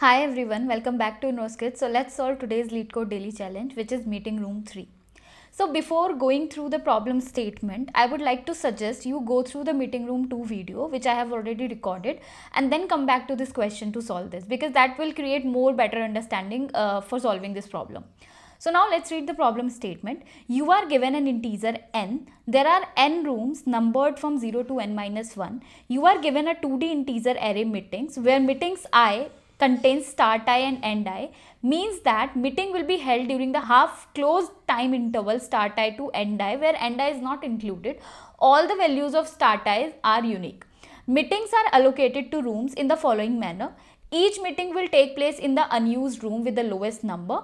Hi everyone, welcome back to NoSkit. So let's solve today's lead code daily challenge which is meeting room 3. So before going through the problem statement, I would like to suggest you go through the meeting room 2 video which I have already recorded and then come back to this question to solve this because that will create more better understanding uh, for solving this problem. So now let's read the problem statement. You are given an integer n. There are n rooms numbered from 0 to n minus 1. You are given a 2D integer array meetings where meetings i contains start eye and end eye means that meeting will be held during the half closed time interval start eye to end eye where end eye is not included. All the values of start are unique. Meetings are allocated to rooms in the following manner. Each meeting will take place in the unused room with the lowest number.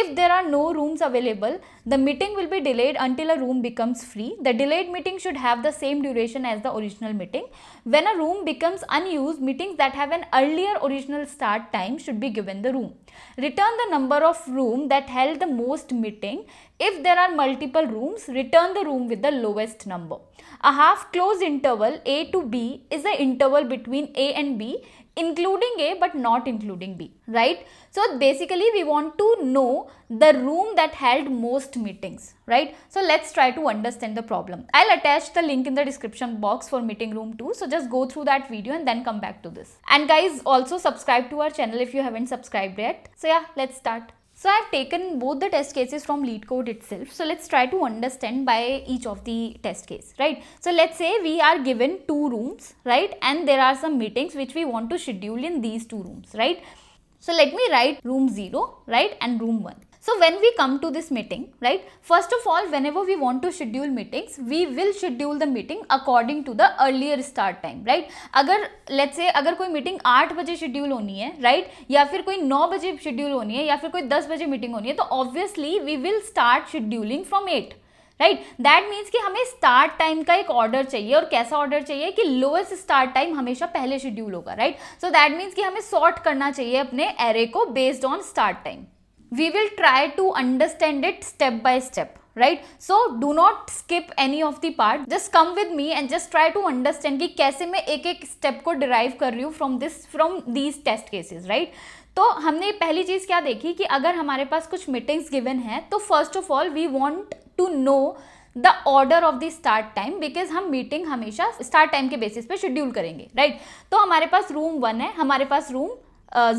If there are no rooms available, the meeting will be delayed until a room becomes free. The delayed meeting should have the same duration as the original meeting. When a room becomes unused, meetings that have an earlier original start time should be given the room. Return the number of room that held the most meeting. If there are multiple rooms, return the room with the lowest number. A half closed interval A to B is the interval between A and B including A but not including B, right? So basically we want to know the room that held most meetings, right? So let's try to understand the problem. I'll attach the link in the description box for meeting room 2. So just go through that video and then come back to this. And guys also subscribe to our channel if you haven't subscribed yet. So yeah, let's start. So I have taken both the test cases from lead code itself. So let's try to understand by each of the test case, right? So let's say we are given two rooms, right? And there are some meetings which we want to schedule in these two rooms, right? So let me write room 0, right? And room 1. So when we come to this meeting, right, first of all, whenever we want to schedule meetings, we will schedule the meeting according to the earlier start time, right. agar let's say agar koi meeting 8 baje schedule honi hai right, ya fir koi 9 baje schedule honi hai ya fir koi 10 baje meeting honi hai to obviously we will start scheduling from 8, right that means कि हमें start time का एक order चाहिए और कैसा order चाहिए कि lowest start time हमेशा पहले शेड्यूल होगा राइट सो दैट मीन्स कि हमें सॉर्ट करना चाहिए अपने एरे को based on start time we will try to understand it step by step right so do not skip any of the part just come with me and just try to understand कि कैसे मैं एक एक step को derive कर रही हूँ from this from these test cases right तो हमने पहली चीज़ क्या देखी कि अगर हमारे पास कुछ मीटिंग्स गिवन है तो first of all we want to know the order of the start time because हम मीटिंग हमेशा स्टार्ट टाइम के बेसिस पे शेड्यूल करेंगे राइट right? तो हमारे पास रूम वन है हमारे पास रूम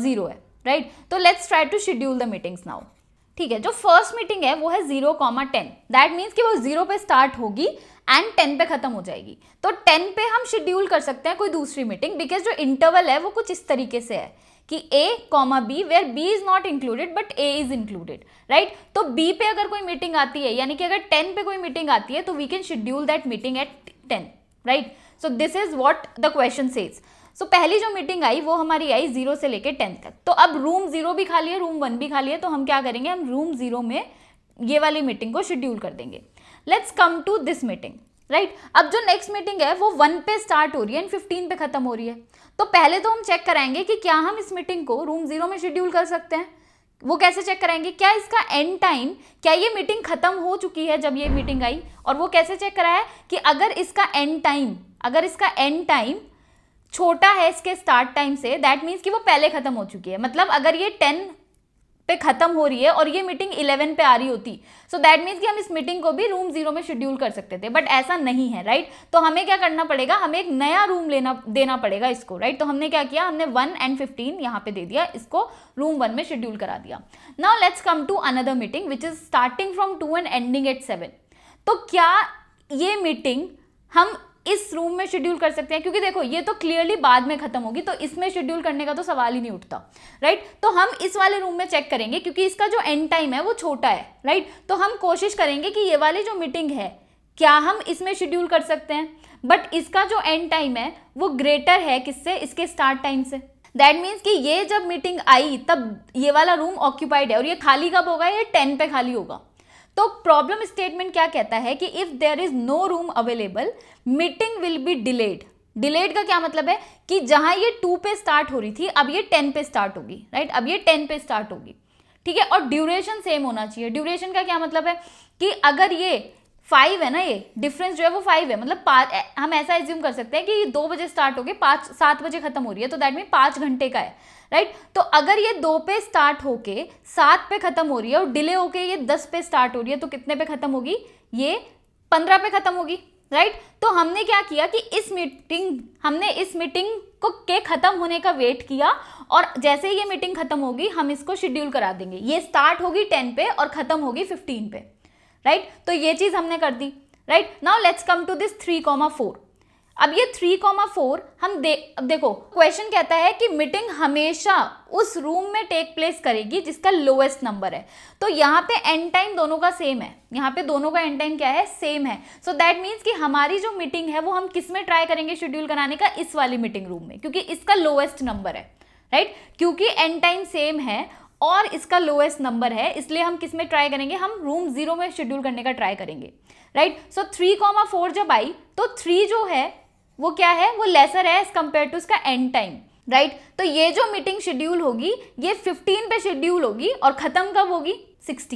ज़ीरो uh, है राइट तो let's try to schedule the meetings now ठीक है जो फर्स्ट मीटिंग है वो है zero comma ten that means कि वो जीरो पे स्टार्ट होगी एंड टेन पे खत्म हो जाएगी तो टेन पे हम शेड्यूल कर सकते हैं कोई दूसरी मीटिंग बिकॉज जो इंटरवल है वो कुछ इस तरीके से है कि A comma B where B is not included but A is included right तो बी पे अगर कोई मीटिंग आती है यानी कि अगर टेन पे कोई मीटिंग आती है तो we can schedule that meeting at ten right so this is what the question says so so, पहली जो मीटिंग आई वो हमारी आई जीरो से लेकर टेंथ तक तो अब रूम जीरो भी खाली है रूम वन भी खाली है तो हम क्या करेंगे हम रूम जीरो में ये वाली मीटिंग को शेड्यूल कर देंगे let's come to this meeting right अब जो नेक्स्ट मीटिंग है वो वन पे स्टार्ट हो रही है एंड फिफ्टीन पे खत्म हो रही है तो पहले तो हम चेक कराएंगे कि क्या हम इस मीटिंग को रूम जीरो में शेड्यूल कर सकते हैं वो कैसे चेक कराएंगे क्या इसका एंड टाइम क्या ये मीटिंग खत्म हो चुकी है जब ये मीटिंग आई और वो कैसे चेक कराया कि अगर इसका एंड टाइम अगर इसका एंड टाइम छोटा है इसके स्टार्ट टाइम से दैट मीन्स कि वो पहले ख़त्म हो चुकी है मतलब अगर ये टेन पे ख़त्म हो रही है और ये मीटिंग इलेवन पे आ रही होती सो दैट मीन्स कि हम इस मीटिंग को भी रूम जीरो में शेड्यूल कर सकते थे बट ऐसा नहीं है राइट right? तो हमें क्या करना पड़ेगा हमें एक नया रूम लेना देना पड़ेगा इसको राइट right? तो हमने क्या किया हमने वन एंड फिफ्टीन यहाँ पे दे दिया इसको रूम वन में शेड्यूल करा दिया now let's come to another meeting which is starting from two and ending at seven तो क्या ये मीटिंग हम इस रूम में शेड्यूल कर सकते हैं क्योंकि देखो ये तो क्लियरली बाद में खत्म होगी तो इसमें शेड्यूल करने का तो सवाल ही नहीं उठता राइट तो हम इस वाले रूम में चेक करेंगे क्योंकि इसका जो एंड टाइम है वो छोटा है राइट तो हम कोशिश करेंगे कि ये वाली जो मीटिंग है क्या हम इसमें शेड्यूल कर सकते हैं बट इसका जो एंड टाइम है वो ग्रेटर है किससे इसके स्टार्ट टाइम से दैट मीन्स कि ये जब मीटिंग आई तब ये वाला रूम ऑक्यूपाइड है और ये खाली कब होगा ये टेन पे खाली होगा तो प्रॉब्लम स्टेटमेंट क्या कहता है कि if there is no room available meeting will be delayed delayed का क्या मतलब है कि जहां ये टू पे स्टार्ट हो रही थी अब ये टेन पे स्टार्ट होगी राइट अब ये टेन पे स्टार्ट होगी ठीक है और ड्यूरेशन सेम होना चाहिए ड्यूरेशन का क्या मतलब है कि अगर ये फाइव है ना ये डिफरेंस जो है वो फाइव है मतलब पाँच हम ऐसा एज्यूम कर सकते हैं कि दो बजे स्टार्ट हो गए पाँच सात बजे खत्म हो रही है तो दैट मीन पाँच घंटे का है राइट तो अगर ये दो पे स्टार्ट होके सात पे खत्म हो रही है और डिले होके ये दस पे स्टार्ट हो रही है तो कितने पे खत्म होगी ये पंद्रह पे खत्म होगी राइट right? तो हमने क्या किया कि इस मीटिंग हमने इस मीटिंग को के खत्म होने का वेट किया और जैसे ही ये मीटिंग खत्म होगी हम इसको शेड्यूल करा देंगे ये स्टार्ट होगी टेन पे और खत्म होगी फिफ्टीन पे राइट right? तो ये चीज हमने कर दी right now let's come to this three comma four अब ये थ्री कॉमा फोर हम दे अब देखो क्वेश्चन कहता है कि मीटिंग हमेशा उस रूम में टेक प्लेस करेगी जिसका लोएस्ट नंबर है तो यहाँ पे एंड टाइम दोनों का सेम है यहाँ पे दोनों का एंड टाइम क्या है सेम है सो दैट मीन्स कि हमारी जो मीटिंग है वो हम किस में ट्राई करेंगे शेड्यूल कराने का इस वाली मीटिंग रूम में क्योंकि इसका लोएस्ट नंबर है राइट क्योंकि एंड टाइम सेम है और इसका लोएस्ट नंबर है इसलिए हम किस में ट्राई करेंगे हम रूम जीरो में शेड्यूल करने का ट्राई करेंगे right so three comma four जब आई तो थ्री जो है वो क्या है वो लेसर है एज कम्पेयर टू इसका एंड टाइम राइट तो ये जो मीटिंग शेड्यूल होगी ये 15 पे शेड्यूल होगी और ख़त्म कब होगी 16 पे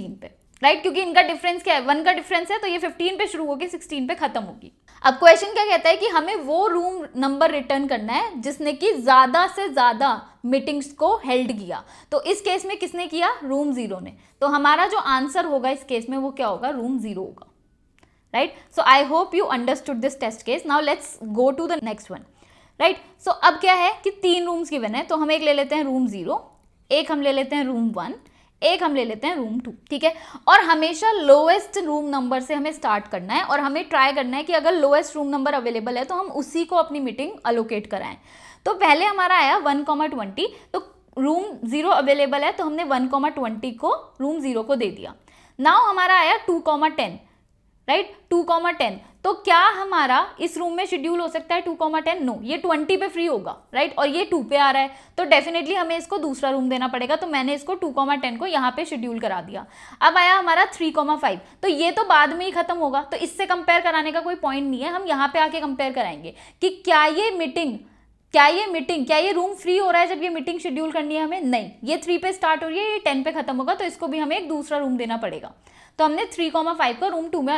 राइट right? क्योंकि इनका डिफरेंस क्या है वन का डिफरेंस है तो ये 15 पे शुरू होगी 16 पे ख़त्म होगी अब क्वेश्चन क्या कहता है कि हमें वो रूम नंबर रिटर्न करना है जिसने कि ज़्यादा से ज़्यादा मीटिंग्स को हेल्ड किया तो इस केस में किसने किया रूम ज़ीरो ने तो हमारा जो आंसर होगा इस केस में वो क्या होगा रूम ज़ीरो होगा right so I hope you understood this test case now let's go to the next one right so अब क्या है कि तीन रूम्स गिवन है तो हम एक ले लेते हैं रूम जीरो एक हम ले लेते हैं रूम वन एक हम ले लेते हैं रूम टू ठीक है और हमेशा लोएस्ट रूम नंबर से हमें स्टार्ट करना है और हमें ट्राई करना है कि अगर लोएस्ट रूम नंबर अवेलेबल है तो हम उसी को अपनी मीटिंग अलोकेट कराएं तो पहले हमारा आया वन कॉमा ट्वेंटी तो रूम जीरो अवेलेबल है तो हमने वन कॉमा ट्वेंटी को रूम जीरो को दे दिया नाव हमारा आया two comma ten right two comma ten तो क्या हमारा इस रूम में शेड्यूल हो सकता है टू कॉमा टेन नो ये ट्वेंटी पे फ्री होगा राइट और ये टू पे आ रहा है तो डेफिनेटली हमें इसको दूसरा रूम देना पड़ेगा तो मैंने इसको टू कॉमा टेन को यहाँ पे शेड्यूल करा दिया अब आया हमारा थ्री कॉमा फाइव तो ये तो बाद में ही खत्म होगा तो इससे कंपेयर कराने का कोई पॉइंट नहीं है हम यहाँ पे आके कंपेयर कराएंगे कि क्या ये मीटिंग क्या ये मीटिंग क्या ये रूम फ्री हो रहा है जब ये मीटिंग शेड्यूल करनी है हमें नहीं ये थ्री पे स्टार्ट हो रही है ये टेन पे खत्म होगा तो इसको भी हमें एक दूसरा रूम देना पड़ेगा तो हमने थ्री कॉमा फाइव का रूम टू में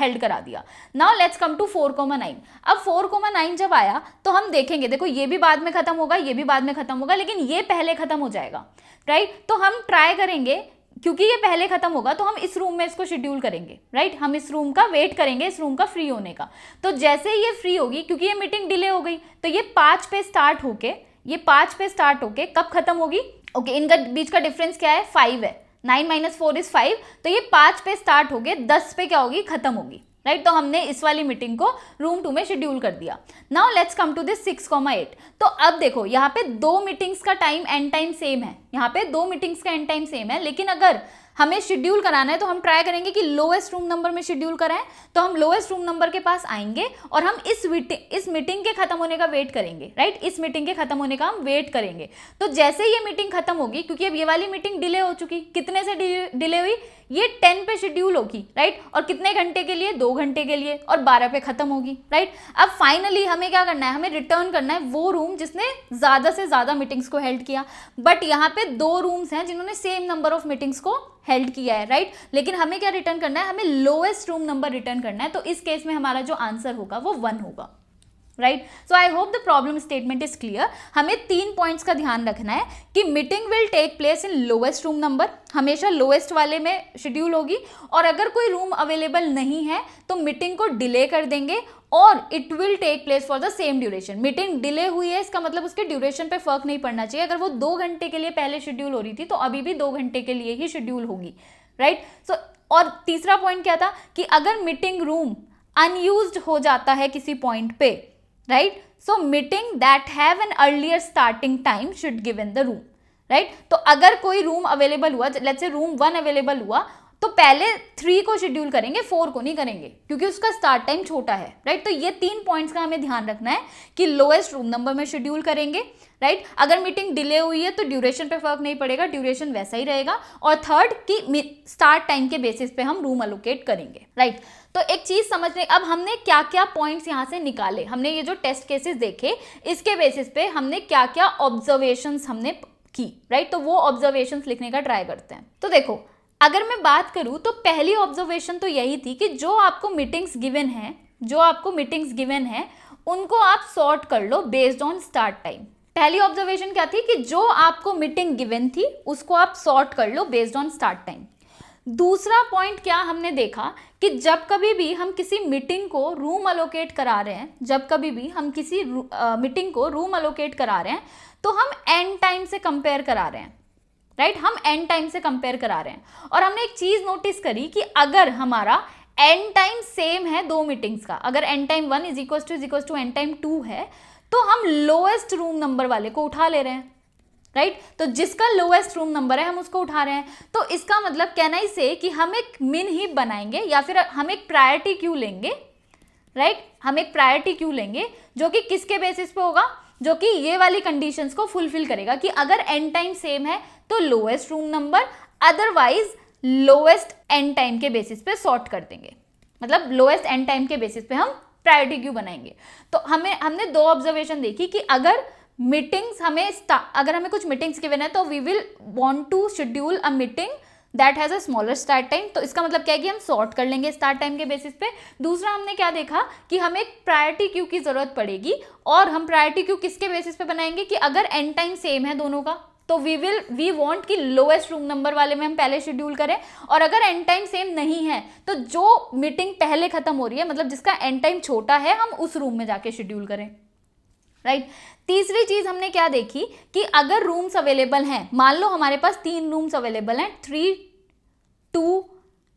हेल्ड करा दिया now let's come to four comma nine अब फोर कॉमा नाइन जब आया तो हम देखेंगे देखो ये भी बाद में खत्म होगा ये भी बाद में खत्म होगा लेकिन ये पहले खत्म हो जाएगा राइट right? तो हम ट्राई करेंगे क्योंकि ये पहले खत्म होगा तो हम इस रूम में इसको शेड्यूल करेंगे राइट हम इस रूम का वेट करेंगे इस रूम का फ्री होने का तो जैसे ये फ्री होगी क्योंकि ये मीटिंग डिले हो गई तो ये पाँच पे स्टार्ट होके ये पाँच पे स्टार्ट होके कब खत्म होगी ओके इनका बीच का डिफरेंस क्या है फाइव है nine minus four is five तो ये पाँच पे स्टार्ट होके दस पे क्या होगी खत्म होगी राइट right? तो हमने इस वाली मीटिंग को रूम टू में शेड्यूल कर दिया now let's come to this six comma eight तो अब देखो यहाँ पे दो मीटिंग्स का टाइम एंड टाइम सेम है यहाँ पे दो मीटिंग्स का एंड टाइम सेम है लेकिन अगर हमें शेड्यूल कराना है तो हम ट्राई करेंगे कि लोएस्ट रूम नंबर में शेड्यूल कराएं तो हम लोएस्ट रूम नंबर के पास आएंगे और हम इस इस मीटिंग के खत्म होने का वेट करेंगे राइट इस मीटिंग के खत्म होने का हम वेट करेंगे तो जैसे ये मीटिंग खत्म होगी क्योंकि अब ये वाली मीटिंग डिले हो चुकी कितने से डिले हुई ये टेन पे शेड्यूल होगी राइट और कितने घंटे के लिए दो घंटे के लिए और बारह पे खत्म होगी राइट अब फाइनली हमें क्या करना है हमें रिटर्न करना है वो रूम जिसने ज़्यादा से ज़्यादा मीटिंग्स को हेल्ड किया बट यहाँ पे दो रूम्स हैं जिन्होंने सेम नंबर ऑफ मीटिंग्स को हेल्ड किया है राइट लेकिन हमें क्या रिटर्न करना है हमें लोएस्ट रूम नंबर रिटर्न करना है तो इस केस में हमारा जो आंसर होगा वो वन होगा right so I hope the problem statement is clear हमें तीन पॉइंट्स का ध्यान रखना है कि meeting will take place in lowest room number हमेशा लोएस्ट वाले में शेड्यूल होगी और अगर कोई रूम अवेलेबल नहीं है तो मीटिंग को डिले कर देंगे और it will take place for the same duration meeting delay हुई है इसका मतलब उसके ड्यूरेशन पे फर्क नहीं पड़ना चाहिए अगर वो दो घंटे के लिए पहले शेड्यूल हो रही थी तो अभी भी दो घंटे के लिए ही शेड्यूल होगी राइट सो so, और तीसरा पॉइंट क्या था कि अगर मीटिंग रूम अनयूज हो जाता है किसी पॉइंट पे right so meeting that have an earlier starting time should give in the room right तो अगर कोई रूम अवेलेबल हुआ let's say room one available हुआ तो पहले थ्री को शेड्यूल करेंगे फोर को नहीं करेंगे क्योंकि उसका स्टार्ट टाइम छोटा है राइट तो ये तीन पॉइंट्स का हमें ध्यान रखना है कि लोएस्ट रूम नंबर में शेड्यूल करेंगे राइट अगर मीटिंग डिले हुई है तो ड्यूरेशन पे फर्क नहीं पड़ेगा ड्यूरेशन वैसा ही रहेगा और थर्ड कि स्टार्ट टाइम के बेसिस पे हम रूम अलोकेट करेंगे राइट तो एक चीज समझने अब हमने क्या क्या पॉइंट्स यहाँ से निकाले हमने ये जो टेस्ट केसेस देखे इसके बेसिस पे हमने क्या क्या ऑब्जर्वेशन हमने की राइट तो वो ऑब्जर्वेशन लिखने का ट्राई करते हैं तो देखो अगर मैं बात करूँ तो पहली ऑब्जर्वेशन तो यही थी कि जो आपको मीटिंग्स गिवन है जो आपको मीटिंग्स गिवन है उनको आप सॉर्ट कर लो बेस्ड ऑन स्टार्ट टाइम पहली ऑब्जर्वेशन क्या थी कि जो आपको मीटिंग गिवन थी उसको आप सॉर्ट कर लो बेस्ड ऑन स्टार्ट टाइम दूसरा पॉइंट क्या हमने देखा कि जब कभी भी हम किसी मीटिंग को रूम अलोकेट करा रहे हैं जब कभी भी हम किसी मीटिंग को रूम अलोकेट करा रहे हैं तो हम एंड टाइम से कंपेयर करा रहे हैं राइट हम एंड टाइम से कंपेयर करा रहे हैं और हमने एक चीज़ नोटिस करी कि अगर हमारा एंड टाइम सेम है दो मीटिंग्स का अगर end time one is equal to is equal to end time two है तो हम लोएस्ट रूम नंबर वाले को उठा ले रहे हैं राइट right? तो जिसका लोएस्ट रूम नंबर है हम उसको उठा रहे हैं तो इसका मतलब कैन आई से कि हम एक मिन ही बनाएंगे या फिर हम एक प्रायोरिटी क्यू लेंगे राइट right? हम एक प्रायोरिटी क्यू लेंगे जो कि किसके बेसिस पे होगा जो कि ये वाली कंडीशंस को फुलफिल करेगा कि अगर एन टाइम सेम है तो lowest room number otherwise lowest end time के बेसिस पे सॉर्ट कर देंगे मतलब लोएस्ट एन टाइम के बेसिस पे हम प्रायोरिटी क्यू बनाएंगे तो हमें हमने दो ऑब्जर्वेशन देखी कि अगर मीटिंग्स हमें अगर हमें कुछ मीटिंग्स के है तो we will want to schedule a meeting that has a smaller start time तो इसका मतलब क्या है कि हम सॉर्ट कर लेंगे स्टार्ट टाइम के बेसिस पे दूसरा हमने क्या देखा कि हमें एक प्रायोरिटी क्यू की ज़रूरत पड़ेगी और हम प्रायोरिटी क्यू किसके बेसिस पे बनाएंगे कि अगर एंड टाइम सेम है दोनों का तो वी विल वी वॉन्ट कि लोएस्ट रूम नंबर वाले में हम पहले शेड्यूल करें और अगर एंड टाइम सेम नहीं है तो जो मीटिंग पहले ख़त्म हो रही है मतलब जिसका एंड टाइम छोटा है हम उस रूम में जाके शेड्यूल करें राइट तीसरी चीज़ हमने क्या देखी कि अगर रूम्स अवेलेबल हैं मान लो हमारे पास तीन रूम्स अवेलेबल हैं थ्री टू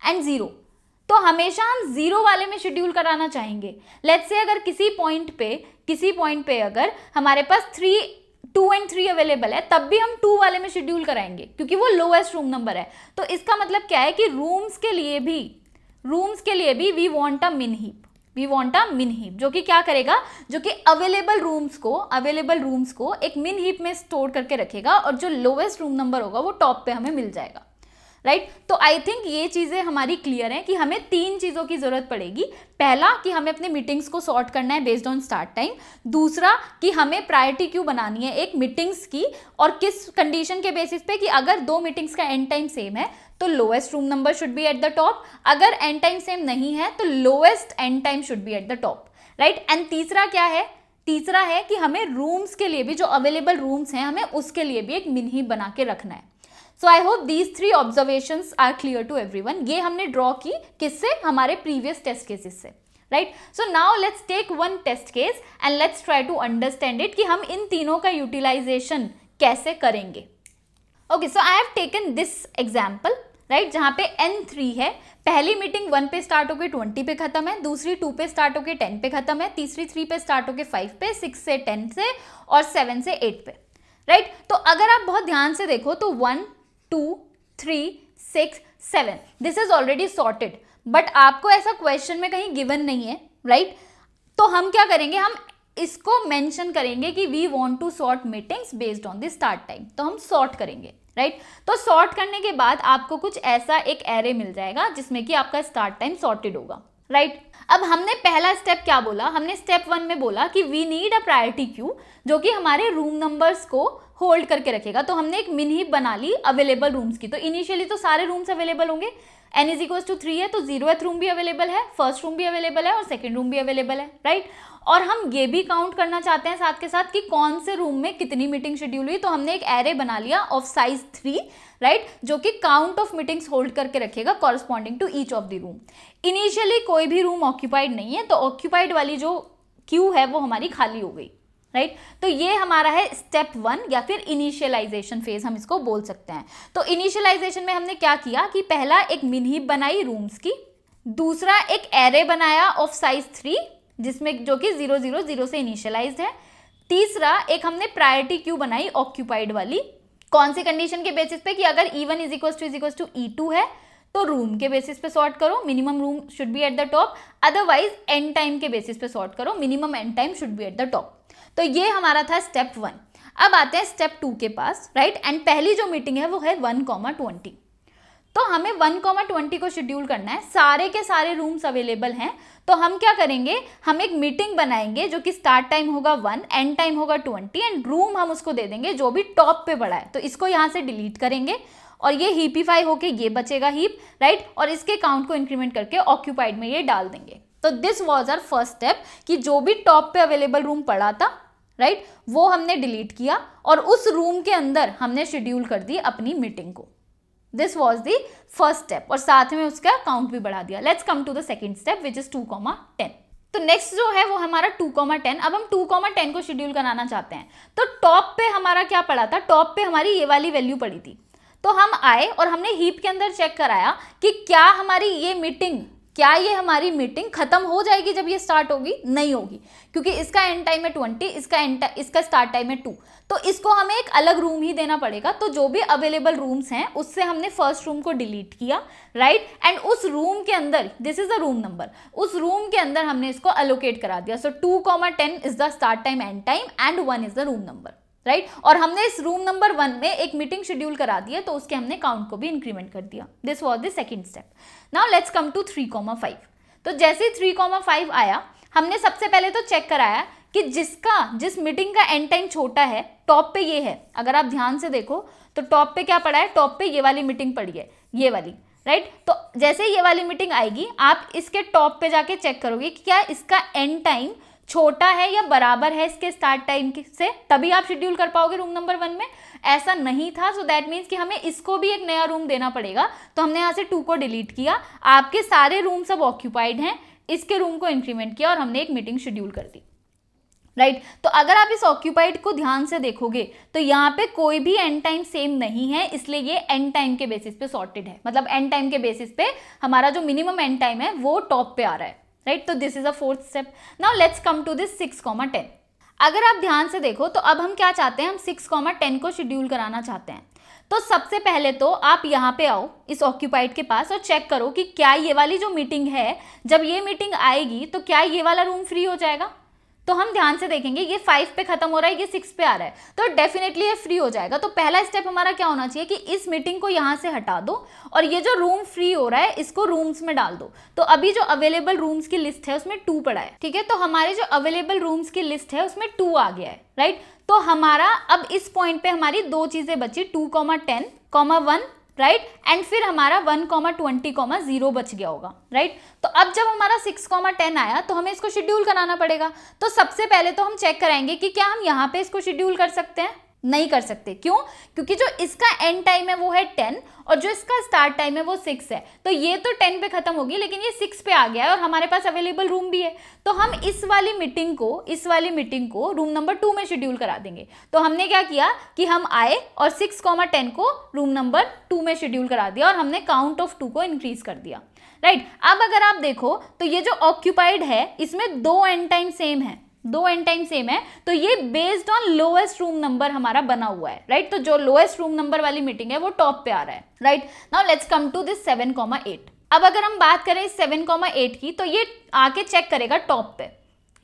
एंड ज़ीरो तो हमेशा हम ज़ीरो वाले में शेड्यूल कराना चाहेंगे लेट्स से अगर किसी पॉइंट पे किसी पॉइंट पे अगर हमारे पास three two and three available है तब भी हम टू वाले में शेड्यूल कराएंगे क्योंकि वो लोएस्ट रूम नंबर है तो इसका मतलब क्या है कि रूम्स के लिए भी रूम्स के लिए भी वी वॉन्ट अ मिन हीप वी वॉन्ट अ मिन हीप जो कि क्या करेगा जो कि अवेलेबल रूम्स को अवेलेबल रूम्स को एक मिन हीप में स्टोर करके रखेगा और जो लोवेस्ट रूम नंबर होगा वो टॉप पे हमें मिल जाएगा राइट right? तो आई थिंक ये चीज़ें हमारी क्लियर हैं कि हमें तीन चीज़ों की ज़रूरत पड़ेगी पहला कि हमें अपने मीटिंग्स को सॉर्ट करना है बेस्ड ऑन स्टार्ट टाइम दूसरा कि हमें प्रायोरिटी क्यों बनानी है एक मीटिंग्स की और किस कंडीशन के बेसिस पे कि अगर दो मीटिंग्स का एंड टाइम सेम है तो lowest room number should be at the top अगर एंड टाइम सेम नहीं है तो lowest end time should be at the top right and तीसरा क्या है तीसरा है कि हमें रूम्स के लिए भी जो अवेलेबल रूम्स हैं हमें उसके लिए भी एक ही बना के रखना है so I hope these three observation are clear to everyone ये हमने ड्रॉ की किससे हमारे प्रीवियस टेस्ट केसेस से right so now let's take one test case and let's try to understand it कि हम इन तीनों का यूटिलाइजेशन कैसे करेंगे okay so I have taken this example right जहाँ पे एन थ्री है पहली मीटिंग वन पे स्टार्ट होके ट्वेंटी पे खत्म है दूसरी टू पे स्टार्ट होके टेन पे खत्म है तीसरी थ्री पे स्टार्ट होके फाइव पे सिक्स से टेन से और सेवन से एट पे राइट right? तो अगर आप बहुत ध्यान से देखो तो one two three six seven this is already sorted but आपको ऐसा क्वेश्चन में कहीं गिवन नहीं है राइट right? तो हम क्या करेंगे हम इसको मेंशन करेंगे कि we want to sort meetings based on the start time तो हम सॉर्ट करेंगे राइट तो सॉर्ट करने के बाद आपको कुछ ऐसा एक एरे मिल जाएगा जिसमें कि आपका स्टार्ट टाइम सॉर्टेड होगा राइट right? अब हमने पहला स्टेप क्या बोला हमने स्टेप वन में बोला कि we need a priority queue जो कि हमारे रूम नंबर्स को होल्ड करके रखेगा तो हमने एक मिनी बना ली अवेलेबल रूम्स की तो इनिशियली तो सारे रूम्स अवेलेबल होंगे N is equal to three है तो जीरो रूम भी अवेलेबल है फर्स्ट रूम भी अवेलेबल है और सेकेंड रूम भी अवेलेबल है राइट right? और हम ये भी काउंट करना चाहते हैं साथ के साथ कि कौन से रूम में कितनी मीटिंग शेड्यूल हुई तो हमने एक एरे बना लिया ऑफ साइज थ्री राइट जो कि काउंट ऑफ मीटिंग्स होल्ड करके रखेगा corresponding to each of the room initially कोई भी रूम ऑक्यूपाइड नहीं है तो ऑक्यूपाइड वाली जो क्यू है वो हमारी खाली हो गई राइट right? तो ये हमारा है स्टेप वन या फिर इनिशियलाइजेशन फेज हम इसको बोल सकते हैं तो इनिशियलाइजेशन में हमने क्या किया कि पहला एक मिनहिप बनाई रूम्स की दूसरा एक एरे बनाया ऑफ साइज थ्री जिसमें जो कि जीरो जीरो जीरो से इनिशियलाइज है तीसरा एक हमने प्रायोरिटी क्यू बनाई ऑक्यूपाइड वाली कौन सी कंडीशन के बेसिस पे कि अगर E one is equal to is equal to E two है तो रूम के बेसिस पे सॉर्ट करो minimum room should be at the top otherwise end time के बेसिस पे सॉर्ट करो minimum end time should be at the top तो ये हमारा था स्टेप वन अब आते हैं स्टेप टू के पास राइट right? एंड पहली जो मीटिंग है वो है वन कॉमा ट्वेंटी तो हमें वन कॉमा ट्वेंटी को शेड्यूल करना है सारे के सारे रूम्स अवेलेबल हैं तो हम क्या करेंगे हम एक मीटिंग बनाएंगे जो कि स्टार्ट टाइम होगा वन एंड टाइम होगा ट्वेंटी एंड रूम हम उसको दे देंगे जो भी टॉप पे बड़ा है तो इसको यहाँ से डिलीट करेंगे और ये हीपीफाई होके ये बचेगा हीप राइट और इसके काउंट को इंक्रीमेंट करके ऑक्यूपाइड में ये डाल देंगे तो this was our first step कि जो भी टॉप पे अवेलेबल रूम पड़ा था राइट right? वो हमने डिलीट किया और उस रूम के अंदर हमने शेड्यूल कर दी अपनी मीटिंग को this was the first step और साथ में उसका काउंट भी बढ़ा दिया let's come to the second step which is two comma ten तो नेक्स्ट जो है वो हमारा टू कॉमा टेन अब हम टू कॉमा टेन को शेड्यूल कराना चाहते हैं तो टॉप पे हमारा क्या पड़ा था टॉप पे हमारी ये वाली वैल्यू पड़ी थी तो हम आए और हमने हीप के अंदर चेक कराया कि क्या हमारी ये मीटिंग क्या ये हमारी मीटिंग खत्म हो जाएगी जब ये स्टार्ट होगी नहीं होगी क्योंकि इसका एंड टाइम है ट्वेंटी इसका एंड इसका स्टार्ट टाइम है टू तो इसको हमें एक अलग रूम ही देना पड़ेगा तो जो भी अवेलेबल रूम्स हैं उससे हमने फर्स्ट रूम को डिलीट किया राइट एंड उस रूम के अंदर this is the room number उस रूम के अंदर हमने इसको अलोकेट करा दिया so two comma ten is the start time end time and one is the room number right right? और हमने इस रूम नंबर वन में एक मीटिंग शेड्यूल करा दी है तो उसके हमने काउंट को भी इंक्रीमेंट कर दिया this was the second step now let's come to three comma five तो जैसे ही थ्री कॉमा फाइव आया हमने सबसे पहले तो चेक कराया कि जिसका जिस मीटिंग का एंड टाइम छोटा है टॉप पे ये है अगर आप ध्यान से देखो तो टॉप पे क्या पड़ा है टॉप पे ये वाली मीटिंग पड़ी है ये वाली राइट right? तो जैसे ये वाली मीटिंग आएगी आप इसके टॉप पे जाके चेक करोगे कि क्या इसका एंड टाइम छोटा है या बराबर है इसके स्टार्ट टाइम से तभी आप शेड्यूल कर पाओगे रूम नंबर वन में ऐसा नहीं था सो दैट मीन्स कि हमें इसको भी एक नया रूम देना पड़ेगा तो हमने यहाँ से टू को डिलीट किया आपके सारे रूम सब ऑक्यूपाइड हैं इसके रूम को इंक्रीमेंट किया और हमने एक मीटिंग शेड्यूल कर दी राइट right. तो अगर आप इस ऑक्यूपाइड को ध्यान से देखोगे तो यहाँ पे कोई भी एंड टाइम सेम नहीं है इसलिए ये एंड टाइम के बेसिस पे सॉर्टेड है मतलब एंड टाइम के बेसिस पे हमारा जो मिनिमम एंड टाइम है वो टॉप पे आ रहा है राइट तो this is a fourth step now let's come to this six comma ten अगर आप ध्यान से देखो तो अब हम क्या चाहते हैं हम सिक्स कॉमा टेन को शेड्यूल कराना चाहते हैं तो सबसे पहले तो आप यहाँ पे आओ इस ऑक्यूपाइड के पास और चेक करो कि क्या ये वाली जो मीटिंग है जब ये मीटिंग आएगी तो क्या ये वाला रूम फ्री हो जाएगा तो हम ध्यान से देखेंगे ये फाइव पे खत्म हो रहा है ये सिक्स पे आ रहा है तो डेफिनेटली ये फ्री हो जाएगा तो पहला स्टेप हमारा क्या होना चाहिए कि इस मीटिंग को यहां से हटा दो और ये जो रूम फ्री हो रहा है इसको रूम्स में डाल दो तो अभी जो अवेलेबल रूम्स की लिस्ट है उसमें टू पड़ा है ठीक है तो हमारे जो अवेलेबल रूम्स की लिस्ट है उसमें टू आ गया है राइट तो हमारा अब इस पॉइंट पे हमारी दो चीजें बची two comma ten comma one right and फिर हमारा one comma twenty comma zero बच गया होगा राइट right? तो अब जब हमारा सिक्स कॉमा टेन आया तो हमें इसको शेड्यूल कराना पड़ेगा तो सबसे पहले तो हम चेक कराएंगे कि क्या हम यहाँ पे इसको शेड्यूल कर सकते हैं नहीं कर सकते क्यों क्योंकि जो इसका एंड टाइम है वो है टेन और जो इसका स्टार्ट टाइम है वो सिक्स है तो ये तो टेन पे खत्म होगी लेकिन ये सिक्स पे आ गया है और हमारे पास अवेलेबल रूम भी है तो हम इस वाली मीटिंग को इस वाली मीटिंग को रूम नंबर टू में शेड्यूल करा देंगे तो हमने क्या किया कि हम आए और सिक्स कॉमा टेन को रूम नंबर टू में शेड्यूल करा दिया और हमने काउंट ऑफ टू को इंक्रीज कर दिया राइट अब अगर आप देखो तो ये जो ऑक्यूपाइड है इसमें दो एंड टाइम सेम है दो एन टाइम सेम है तो ये based on lowest room number हमारा बना हुआ है राइट right? तो जो लोएस्ट रूम नंबर वाली मीटिंग है वो टॉप पे आ रहा है right now let's come to this seven comma eight अब अगर हम बात करें सेवन कॉमा एट की तो ये आके चेक करेगा टॉप पे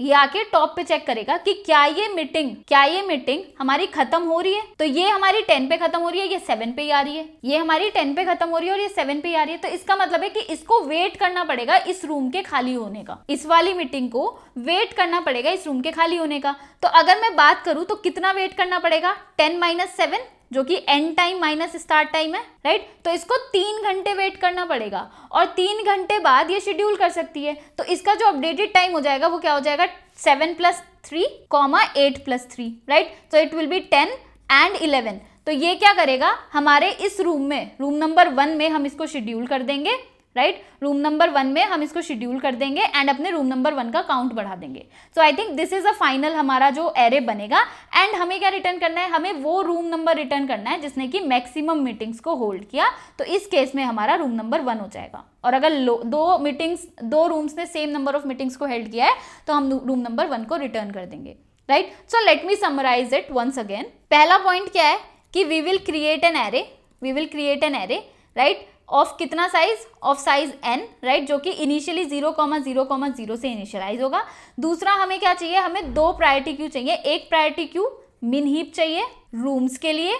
ये आके टॉप पे चेक करेगा कि क्या ये मीटिंग क्या ये मीटिंग हमारी खत्म हो रही है तो ये हमारी टेन पे खत्म हो रही है ये सेवन पे ही आ रही है ये हमारी टेन पे खत्म हो रही है और ये सेवन पे ही आ रही है तो इसका मतलब है कि इसको वेट करना पड़ेगा इस रूम के खाली होने का इस वाली मीटिंग को वेट करना पड़ेगा इस रूम के खाली होने का तो अगर मैं बात करूँ तो कितना वेट करना पड़ेगा टेन माइनस सेवन जो कि end time minus start time है राइट तो इसको तीन घंटे वेट करना पड़ेगा और तीन घंटे बाद ये शेड्यूल कर सकती है तो इसका जो अपडेटेड टाइम हो जाएगा वो क्या हो जाएगा seven plus three comma eight plus three right तो it will be ten and eleven तो ये क्या करेगा हमारे इस रूम में रूम नंबर वन में हम इसको शेड्यूल कर देंगे राइट रूम नंबर वन में हम इसको शेड्यूल कर देंगे एंड अपने रूम नंबर वन का काउंट बढ़ा देंगे so I think this is a final हमारा जो एरे बनेगा एंड हमें क्या रिटर्न करना है हमें वो रूम नंबर रिटर्न करना है जिसने कि मैक्सिमम मीटिंग्स को होल्ड किया तो इस केस में हमारा रूम नंबर वन हो जाएगा और अगर दो मीटिंग्स दो रूम्स ने सेम नंबर ऑफ मीटिंग्स को हेल्ड किया है तो हम रूम नंबर वन को रिटर्न कर देंगे right so let me summarise it once again पहला पॉइंट क्या है कि we will create an array we will create an array right of कितना size of size n right जो कि initially zero comma zero comma zero से initialise होगा दूसरा हमें क्या चाहिए हमें दो प्रायोरिटी क्यू चाहिए एक प्रायोरिटी क्यू मिन हीप चाहिए रूम्स के लिए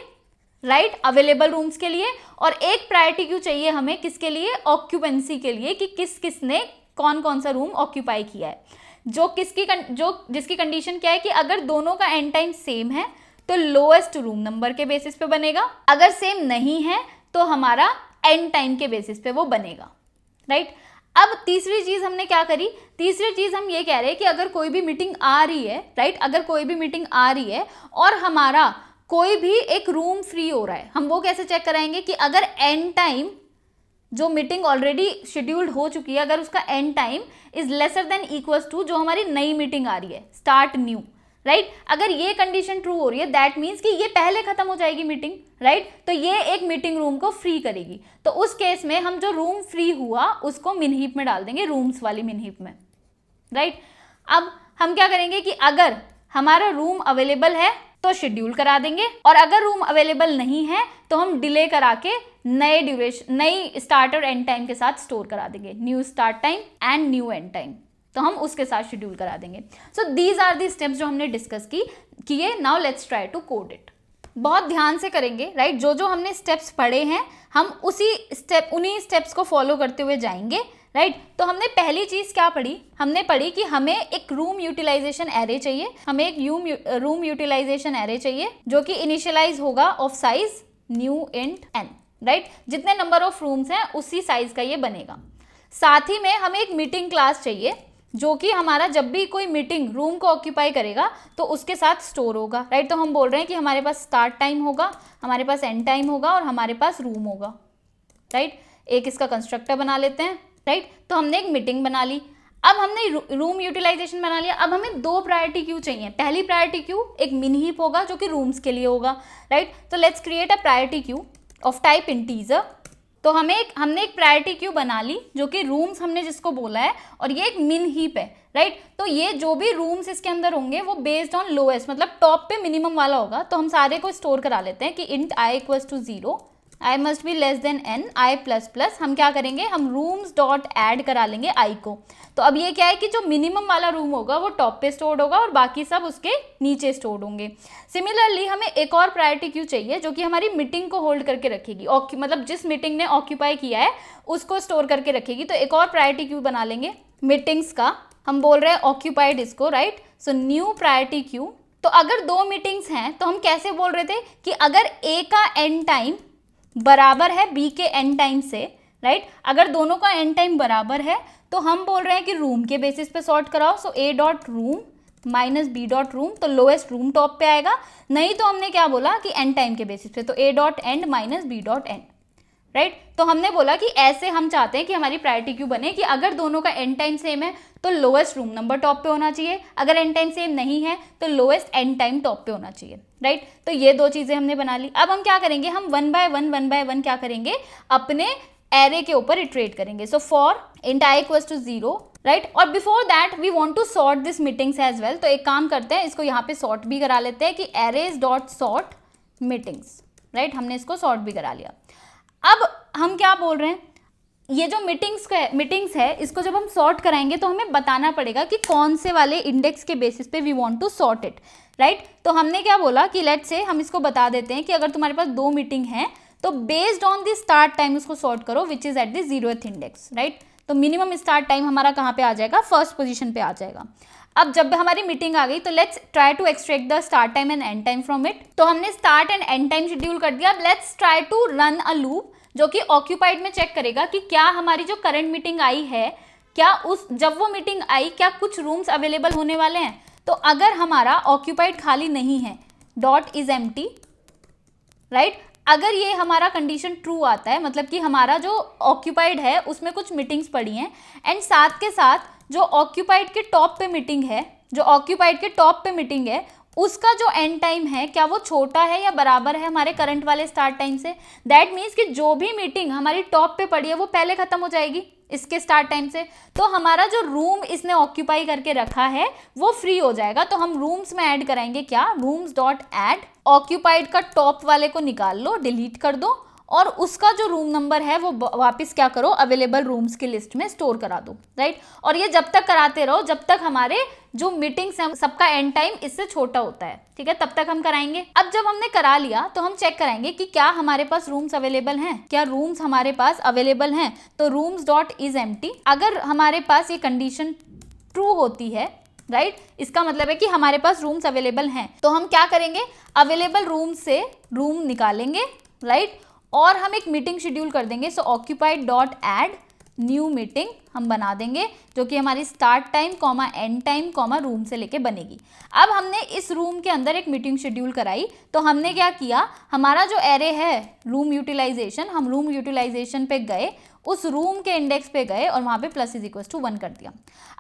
राइट अवेलेबल रूम्स के लिए और एक प्रायोरिटी क्यू चाहिए हमें किसके लिए ऑक्यूपेंसी के लिए कि किस किसने कौन कौन सा रूम ऑक्यूपाई किया है जो किसकी जो जिसकी कंडीशन क्या है कि अगर दोनों का एंड टाइम सेम है तो लोएस्ट रूम नंबर के बेसिस पे बनेगा अगर सेम नहीं है तो हमारा एंड टाइम के बेसिस पे वो बनेगा राइट right? अब तीसरी चीज़ हमने क्या करी तीसरी चीज़ हम ये कह रहे हैं कि अगर कोई भी मीटिंग आ रही है राइट अगर कोई भी मीटिंग आ रही है और हमारा कोई भी एक रूम फ्री हो रहा है हम वो कैसे चेक कराएंगे कि अगर एंड टाइम जो मीटिंग ऑलरेडी शेड्यूल्ड हो चुकी है अगर उसका end time is lesser than equals to जो हमारी नई मीटिंग आ रही है स्टार्ट न्यू राइट अगर ये कंडीशन ट्रू हो रही है दैट मीन्स कि ये पहले खत्म हो जाएगी मीटिंग राइट तो ये एक मीटिंग रूम को फ्री करेगी तो उस केस में हम जो रूम फ्री हुआ उसको मिनहीप में डाल देंगे रूम्स वाली मिनहीप में राइट अब हम क्या करेंगे कि अगर हमारा रूम अवेलेबल है तो शेड्यूल करा देंगे और अगर रूम अवेलेबल नहीं है तो हम डिले करा के नए ड्यूरेशन नई स्टार्ट और एंड टाइम के साथ स्टोर करा देंगे new start time and new end time तो हम उसके साथ शेड्यूल करा देंगे so these are the steps जो हमने डिस्कस की किए now let's try to code it बहुत ध्यान से करेंगे राइट right? जो जो हमने स्टेप्स पढ़े हैं हम उसी स्टेप उन्हीं स्टेप्स को फॉलो करते हुए जाएंगे राइट right? तो हमने पहली चीज़ क्या पढ़ी हमने पढ़ी कि हमें एक रूम यूटिलाइजेशन एरे चाहिए हमें एक यूम रूम यूटिलाइजेशन एरे चाहिए जो कि इनिशियलाइज होगा of size new int n right जितने नंबर ऑफ रूम्स हैं उसी साइज का ये बनेगा साथ ही में हमें एक मीटिंग क्लास चाहिए जो कि हमारा जब भी कोई मीटिंग रूम को ऑक्यूपाई करेगा तो उसके साथ स्टोर होगा राइट तो हम बोल रहे हैं कि हमारे पास स्टार्ट टाइम होगा हमारे पास एंड टाइम होगा और हमारे पास रूम होगा राइट एक इसका कंस्ट्रक्टर बना लेते हैं राइट तो हमने एक मीटिंग बना ली अब हमने रूम यूटिलाइजेशन बना लिया अब हमें दो प्रायोरिटी क्यू चाहिए पहली प्रायोरिटी क्यू एक मिनी हीप होगा जो कि रूम्स के लिए होगा राइट तो let's create a priority queue of type integer तो हमें एक हमने एक प्रायोरिटी क्यू बना ली जो कि रूम्स हमने जिसको बोला है और ये एक मिन हीप है राइट तो ये जो भी रूम्स इसके अंदर होंगे वो बेस्ड ऑन लोएस्ट मतलब टॉप पे मिनिमम वाला होगा तो हम सारे को स्टोर करा लेते हैं कि int i equals to zero i must be less than n i plus plus हम क्या करेंगे हम रूम्स डॉट ऐड करा लेंगे आई को तो अब ये क्या है कि जो मिनिमम वाला रूम होगा वो टॉप पे स्टोर्ड होगा और बाकी सब उसके नीचे स्टोर्ड होंगे सिमिलरली हमें एक और प्रायोरिटी क्यू चाहिए जो कि हमारी मीटिंग को होल्ड करके रखेगी मतलब जिस मीटिंग ने ऑक्यूपाई किया है उसको स्टोर करके रखेगी तो एक और प्रायोरिटी क्यू बना लेंगे मीटिंग्स का हम बोल रहे हैं ऑक्यूपाइड इसको right so new priority queue तो अगर दो मीटिंग्स हैं तो हम कैसे बोल रहे थे कि अगर ए का एंड टाइम बराबर है बी के एन टाइम से राइट अगर दोनों का एन टाइम बराबर है तो हम बोल रहे हैं कि रूम के बेसिस पे सॉर्ट कराओ so a dot room minus b dot room तो लोएस्ट रूम टॉप पे आएगा नहीं तो हमने क्या बोला कि एन टाइम के बेसिस पे तो a dot end minus b dot end right तो हमने बोला कि ऐसे हम चाहते हैं कि हमारी प्रायोरिटी क्यों बने कि अगर दोनों का एंड टाइम सेम है तो लोएस्ट रूम नंबर टॉप पे होना चाहिए अगर एंड टाइम सेम नहीं है तो लोएस्ट एंड टाइम टॉप पे होना चाहिए राइट तो ये दो चीज़ें हमने बना ली अब हम क्या करेंगे हम one by one one by one क्या करेंगे अपने एरे के ऊपर इट्रेट करेंगे so for entire two zero right और before that we want to sort this meetings as well तो एक काम करते हैं इसको यहाँ पे सॉर्ट भी करा लेते हैं कि arrays dot sort meetings right हमने इसको सॉर्ट भी करा लिया अब हम क्या बोल रहे हैं ये जो मीटिंग्स मीटिंग्स है इसको जब हम सॉर्ट कराएंगे तो हमें बताना पड़ेगा कि कौन से वाले इंडेक्स के बेसिस पे we want to sort it right तो हमने क्या बोला कि लेट से हम इसको बता देते हैं कि अगर तुम्हारे पास दो मीटिंग हैं तो based on the start time इसको सॉर्ट करो which is at the zeroth index right तो मिनिमम स्टार्ट टाइम हमारा कहाँ पे आ जाएगा फर्स्ट पोजिशन पे आ जाएगा अब जब हमारी मीटिंग आ गई तो let's try to extract the start time and end time from it तो हमने start and end time schedule कर दिया अब let's try to run a loop जो कि ऑक्यूपाइड में चेक करेगा कि क्या हमारी जो करंट मीटिंग आई है क्या उस जब वो मीटिंग आई क्या कुछ रूम्स अवेलेबल होने वाले हैं तो अगर हमारा ऑक्यूपाइड खाली नहीं है डॉट इज एम राइट अगर ये हमारा कंडीशन ट्रू आता है मतलब कि हमारा जो ऑक्यूपाइड है उसमें कुछ मीटिंग्स पड़ी हैं एंड साथ के साथ जो ऑक्यूपाइड के टॉप पे मीटिंग है जो ऑक्यूपाइड के टॉप पे मीटिंग है उसका जो एंड टाइम है क्या वो छोटा है या बराबर है हमारे करंट वाले स्टार्ट टाइम से दैट मीन्स कि जो भी मीटिंग हमारी टॉप पे पड़ी है वो पहले ख़त्म हो जाएगी इसके स्टार्ट टाइम से तो हमारा जो रूम इसने ऑक्यूपाई करके रखा है वो फ्री हो जाएगा तो हम रूम्स में ऐड कराएंगे क्या रूम्स डॉट ऐड ऑक्यूपाइड का टॉप वाले को निकाल लो डिलीट कर दो और उसका जो रूम नंबर है वो वापस क्या करो अवेलेबल रूम्स की लिस्ट में स्टोर करा दो राइट और ये जब तक कराते रहो जब तक हमारे जो मीटिंग्स हैं सबका एंड टाइम इससे छोटा होता है ठीक है तब तक हम कराएंगे अब जब हमने करा लिया तो हम चेक कराएंगे कि क्या हमारे पास रूम्स अवेलेबल हैं क्या रूम्स हमारे पास अवेलेबल हैं तो रूम्स डॉट इज एम अगर हमारे पास ये कंडीशन ट्रू होती है राइट right? इसका मतलब है कि हमारे पास रूम्स अवेलेबल हैं तो हम क्या करेंगे अवेलेबल रूम से रूम निकालेंगे राइट right? और हम एक मीटिंग शेड्यूल कर देंगे so occupied dot add new meeting हम बना देंगे जो कि हमारी start time comma end time comma room से लेके बनेगी अब हमने इस रूम के अंदर एक मीटिंग शेड्यूल कराई तो हमने क्या किया हमारा जो एरे है रूम यूटिलाइजेशन हम रूम यूटिलाइजेशन पे गए उस रूम के इंडेक्स पे गए और वहाँ पे plus is equal to one कर दिया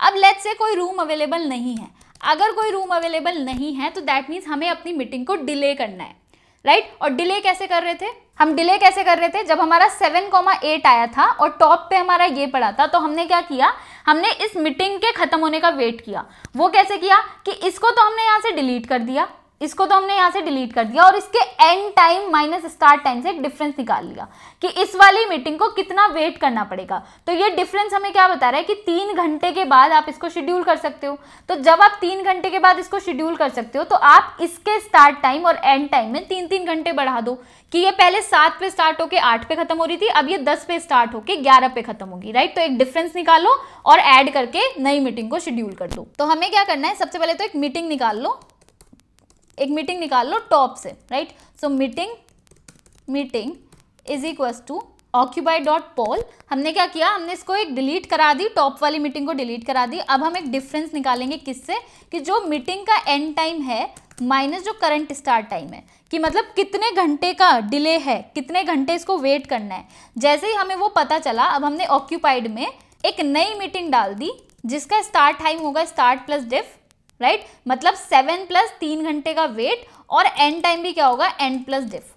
अब लेट से कोई रूम अवेलेबल नहीं है अगर कोई रूम अवेलेबल नहीं है तो दैट मीन्स हमें अपनी मीटिंग को डिले करना है राइट और डिले कैसे कर रहे थे हम डिले कैसे कर रहे थे जब हमारा 7.8 आया था और टॉप पे हमारा ये पड़ा था तो हमने क्या किया हमने इस मीटिंग के खत्म होने का वेट किया वो कैसे किया कि इसको तो हमने यहाँ से डिलीट कर दिया इसको तो हमने यहाँ से डिलीट कर दिया और इसके end time minus start time से डिफरेंस निकाल लिया कि इस वाली मीटिंग को कितना वेट करना पड़ेगा तो ये डिफरेंस हमें क्या बता रहा है कि तीन घंटे के बाद आप इसको शेड्यूल कर सकते हो तो जब आप तीन घंटे के बाद इसको शेड्यूल कर सकते हो तो आप इसके स्टार्ट टाइम और एंड टाइम में तीन तीन घंटे बढ़ा दो कि ये पहले सात पे स्टार्ट होके आठ पे खत्म हो रही थी अब ये दस पे स्टार्ट होके ग्यारह पे खत्म होगी राइट तो एक डिफरेंस निकालो और एड करके नई मीटिंग को शेड्यूल कर दो तो हमें क्या करना है सबसे पहले तो एक मीटिंग निकाल लो एक मीटिंग निकाल लो टॉप से right so meeting meeting is equal to occupy dot poll हमने क्या किया हमने इसको एक डिलीट करा दी टॉप वाली मीटिंग को डिलीट करा दी अब हम एक डिफरेंस निकालेंगे किससे कि जो मीटिंग का एंड टाइम है माइनस जो करंट स्टार्ट टाइम है कि मतलब कितने घंटे का डिले है कितने घंटे इसको वेट करना है जैसे ही हमें वो पता चला अब हमने ऑक्यूपाइड में एक नई मीटिंग डाल दी जिसका स्टार्ट टाइम होगा start plus diff right right? मतलब सेवन प्लस तीन घंटे का वेट और एंड टाइम भी क्या होगा एंड प्लस डिफ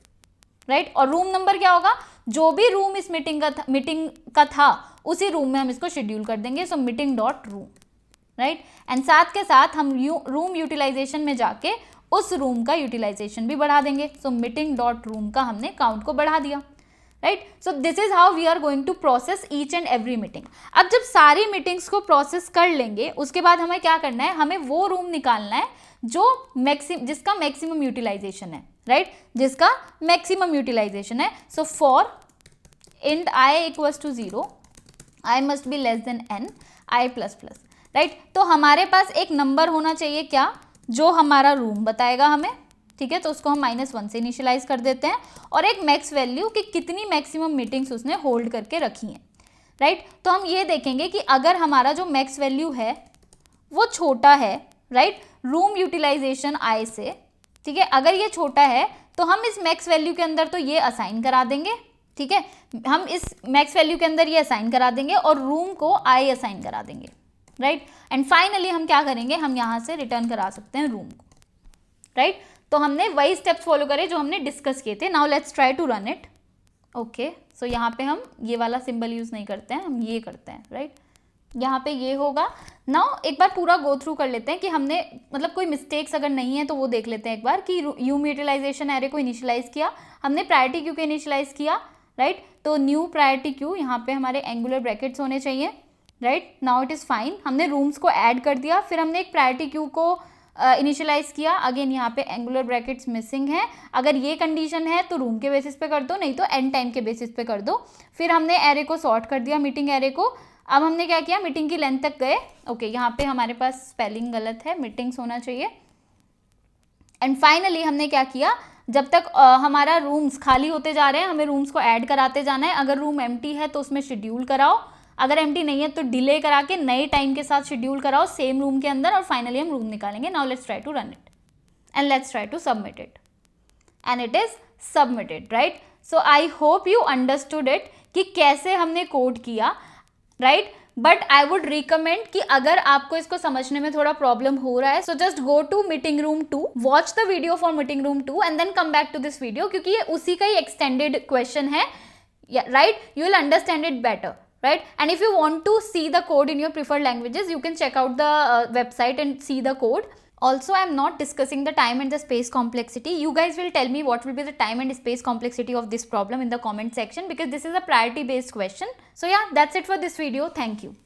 राइट और रूम नंबर क्या होगा जो भी रूम इस मीटिंग का था मीटिंग का था उसी रूम में हम इसको शेड्यूल कर देंगे so meeting dot room right and साथ के साथ हम यू, रूम यूटिलाइजेशन में जाके उस रूम का यूटिलाइजेशन भी बढ़ा देंगे सो मीटिंग डॉट रूम का हमने काउंट को बढ़ा दिया right so this is how we are going to process each and every meeting अब जब सारी मीटिंग्स को प्रोसेस कर लेंगे उसके बाद हमें क्या करना है हमें वो रूम निकालना है जो मैक्सिम जिसका मैक्सिमम यूटिलाइजेशन है राइट right? जिसका मैक्सिमम यूटिलाइजेशन है so for int i equals to zero i must be less than n i plus plus right तो हमारे पास एक नंबर होना चाहिए क्या जो हमारा रूम बताएगा हमें ठीक है तो उसको हम माइनस वन से इनिशियलाइज कर देते हैं और एक मैक्स वैल्यू कि कितनी मैक्सिमम मीटिंग्स उसने होल्ड करके रखी हैं राइट right? तो हम ये देखेंगे कि अगर हमारा जो मैक्स वैल्यू है वो छोटा है राइट रूम यूटिलाइजेशन आय से ठीक है अगर ये छोटा है तो हम इस मैक्स वैल्यू के अंदर तो ये असाइन करा देंगे ठीक है हम इस मैक्स वैल्यू के अंदर ये असाइन करा देंगे और रूम को आई असाइन करा देंगे राइट एंड फाइनली हम क्या करेंगे हम यहाँ से रिटर्न करा सकते हैं रूम को राइट right? तो हमने वही स्टेप्स फॉलो करे जो हमने डिस्कस किए थे now let's try to run it okay so यहाँ पे हम ये वाला सिंबल यूज़ नहीं करते हैं हम ये करते हैं राइट right? यहाँ पे ये होगा नाउ एक बार पूरा गो थ्रू कर लेते हैं कि हमने मतलब कोई मिस्टेक्स अगर नहीं है तो वो देख लेते हैं एक बार कि यू म्यूटिलाइजेशन एरे को इनिशियलाइज़ किया हमने प्रायोरिटी क्यू को इनिशियलाइज़ किया राइट right? तो न्यू प्रायोरिटी क्यू यहाँ पे हमारे एंगुलर ब्रैकेट्स होने चाहिए right now it is fine हमने रूम्स को ऐड कर दिया फिर हमने एक प्रायोरिटी क्यू को इनिशियलाइज़ किया अगेन यहाँ पे एंगुलर ब्रैकेट्स मिसिंग है अगर ये कंडीशन है तो रूम के बेसिस पे कर दो नहीं तो एंड टाइम के बेसिस पे कर दो फिर हमने एरे को सॉर्ट कर दिया मीटिंग एरे को अब हमने क्या किया मीटिंग की लेंथ तक गए ओके यहाँ पे हमारे पास स्पेलिंग गलत है मीटिंग्स होना चाहिए एंड फाइनली हमने क्या किया जब तक आ, हमारा रूम्स खाली होते जा रहे हैं हमें रूम्स को ऐड कराते जाना है अगर रूम एम्प्टी है तो उसमें शेड्यूल कराओ अगर एम नहीं है तो डिले करा के नए टाइम के साथ शेड्यूल कराओ सेम रूम के अंदर और फाइनली हम रूम निकालेंगे now let's try to run it and let's try to submit it and it is submitted right so I hope you understood it कि कैसे हमने कोड किया right but I would recommend कि अगर आपको इसको समझने में थोड़ा प्रॉब्लम हो रहा है so just go to meeting room to watch the video for meeting room two and then come back to this video क्योंकि ये उसी का ही एक्सटेंडेड क्वेश्चन है right you will understand it better right and if you want to see the code in your preferred languages you can check out the uh, website and see the code also i am not discussing the time and the space complexity you guys will tell me what will be the time and space complexity of this problem in the comment section because this is a priority based question so yeah that's it for this video thank you